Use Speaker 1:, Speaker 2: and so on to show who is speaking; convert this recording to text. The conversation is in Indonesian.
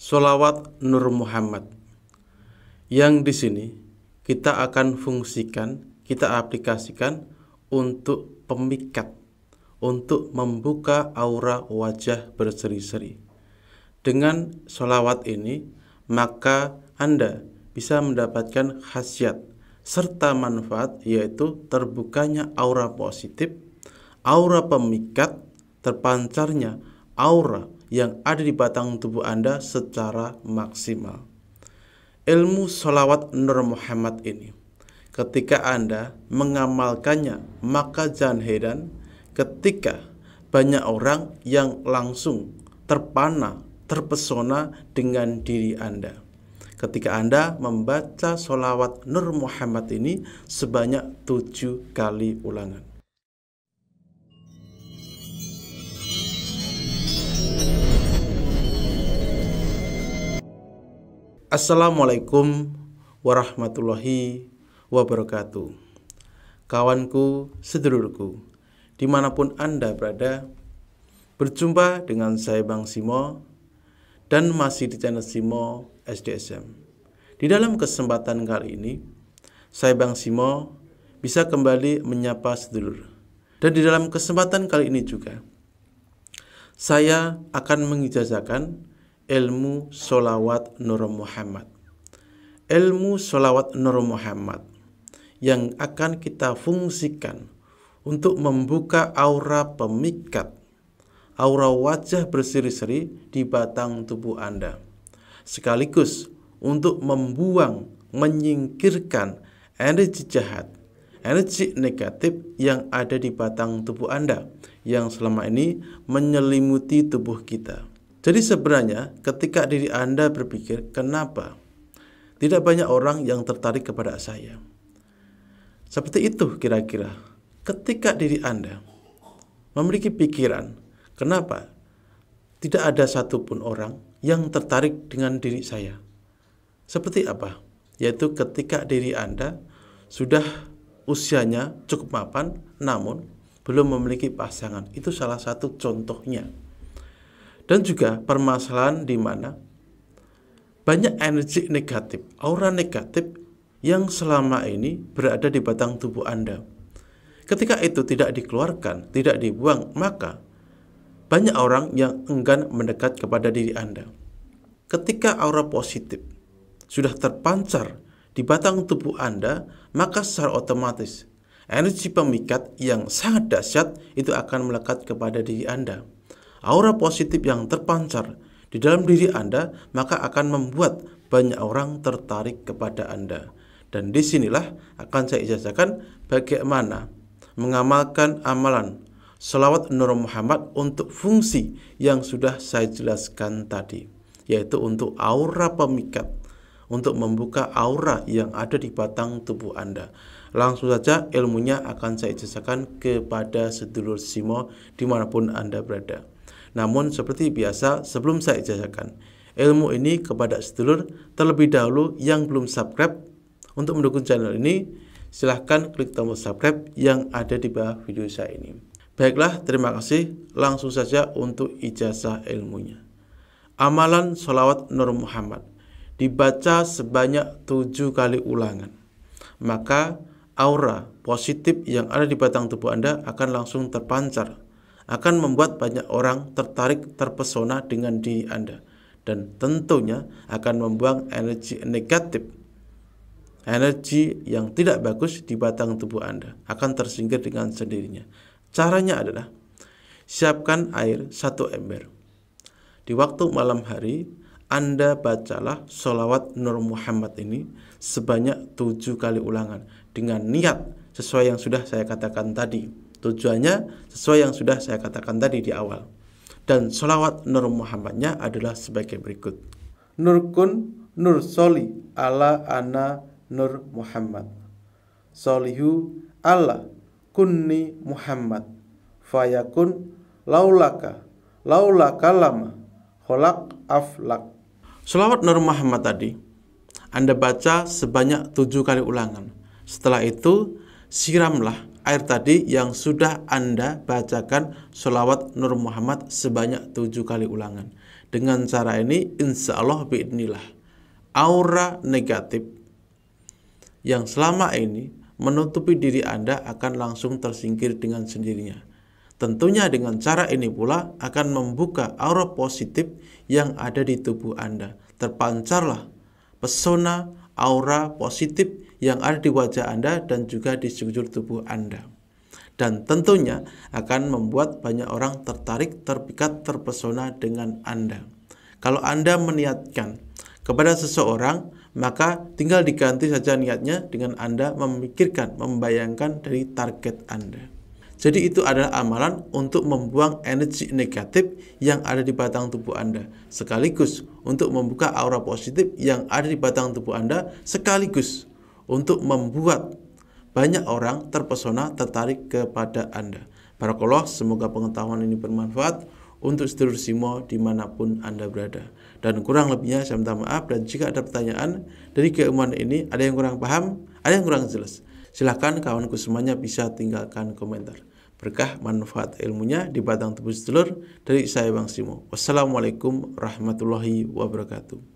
Speaker 1: Solawat Nur Muhammad yang di sini kita akan fungsikan, kita aplikasikan untuk pemikat, untuk membuka aura wajah berseri-seri. Dengan solawat ini, maka Anda bisa mendapatkan khasiat serta manfaat yaitu terbukanya aura positif, aura pemikat, terpancarnya aura yang ada di batang tubuh Anda secara maksimal. Ilmu sholawat Nur Muhammad ini, ketika Anda mengamalkannya, maka jangan heran ketika banyak orang yang langsung terpana, terpesona dengan diri Anda. Ketika Anda membaca sholawat Nur Muhammad ini sebanyak tujuh kali ulangan. Assalamualaikum warahmatullahi wabarakatuh Kawanku, sedulurku, dimanapun Anda berada Berjumpa dengan saya Bang Simo Dan masih di channel Simo SDSM Di dalam kesempatan kali ini Saya Bang Simo bisa kembali menyapa sedulur Dan di dalam kesempatan kali ini juga Saya akan mengijazahkan ilmu solawat Nur Muhammad. Ilmu solawat Nur Muhammad yang akan kita fungsikan untuk membuka aura pemikat, aura wajah berseri-seri di batang tubuh Anda. Sekaligus untuk membuang, menyingkirkan energi jahat, energi negatif yang ada di batang tubuh Anda yang selama ini menyelimuti tubuh kita. Jadi sebenarnya ketika diri Anda berpikir kenapa tidak banyak orang yang tertarik kepada saya. Seperti itu kira-kira. Ketika diri Anda memiliki pikiran kenapa tidak ada satupun orang yang tertarik dengan diri saya. Seperti apa? Yaitu ketika diri Anda sudah usianya cukup mapan namun belum memiliki pasangan. Itu salah satu contohnya. Dan juga permasalahan di mana banyak energi negatif, aura negatif yang selama ini berada di batang tubuh Anda. Ketika itu tidak dikeluarkan, tidak dibuang, maka banyak orang yang enggan mendekat kepada diri Anda. Ketika aura positif sudah terpancar di batang tubuh Anda, maka secara otomatis energi pemikat yang sangat dahsyat itu akan melekat kepada diri Anda aura positif yang terpancar di dalam diri Anda, maka akan membuat banyak orang tertarik kepada Anda. Dan disinilah akan saya ijazahkan bagaimana mengamalkan amalan Salawat Nur Muhammad untuk fungsi yang sudah saya jelaskan tadi, yaitu untuk aura pemikat, untuk membuka aura yang ada di batang tubuh Anda. Langsung saja ilmunya akan saya jelaskan kepada sedulur Simo dimanapun Anda berada. Namun seperti biasa sebelum saya ijazahkan ilmu ini kepada sedulur terlebih dahulu yang belum subscribe untuk mendukung channel ini silahkan klik tombol subscribe yang ada di bawah video saya ini. Baiklah, terima kasih. Langsung saja untuk ijazah ilmunya. Amalan sholawat Nur Muhammad dibaca sebanyak tujuh kali ulangan. Maka aura positif yang ada di batang tubuh Anda akan langsung terpancar akan membuat banyak orang tertarik terpesona dengan diri Anda dan tentunya akan membuang energi negatif energi yang tidak bagus di batang tubuh Anda akan tersingkir dengan sendirinya caranya adalah siapkan air satu ember di waktu malam hari anda bacalah sholawat Nur Muhammad ini sebanyak tujuh kali ulangan dengan niat sesuai yang sudah saya katakan tadi. Tujuannya sesuai yang sudah saya katakan tadi di awal. Dan sholawat Nur Muhammadnya adalah sebagai berikut. Nur kun nur soli ala ana nur Muhammad. Solihu ala kunni Muhammad. Fayakun laulaka laulaka lama holak aflak. Sholawat Nur Muhammad tadi Anda baca sebanyak tujuh kali ulangan. Setelah itu siramlah air tadi yang sudah Anda bacakan solawat Nur Muhammad sebanyak tujuh kali ulangan. Dengan cara ini, insya Allah biidnillah, aura negatif yang selama ini menutupi diri Anda akan langsung tersingkir dengan sendirinya. Tentunya dengan cara ini pula akan membuka aura positif yang ada di tubuh Anda. Terpancarlah pesona aura positif yang ada di wajah Anda dan juga di sekujur tubuh Anda. Dan tentunya akan membuat banyak orang tertarik, terpikat, terpesona dengan Anda. Kalau Anda meniatkan kepada seseorang, maka tinggal diganti saja niatnya dengan Anda memikirkan, membayangkan dari target Anda. Jadi itu adalah amalan untuk membuang energi negatif yang ada di batang tubuh Anda, sekaligus untuk membuka aura positif yang ada di batang tubuh Anda, sekaligus untuk membuat banyak orang terpesona tertarik kepada Anda. Para Barakallah, semoga pengetahuan ini bermanfaat untuk seluruh Simo dimanapun Anda berada. Dan kurang lebihnya saya minta maaf dan jika ada pertanyaan dari keilmuan ini ada yang kurang paham, ada yang kurang jelas. Silahkan kawanku semuanya bisa tinggalkan komentar berkah manfaat ilmunya di batang tubuh telur dari saya Bang Simo. Wassalamualaikum warahmatullahi wabarakatuh.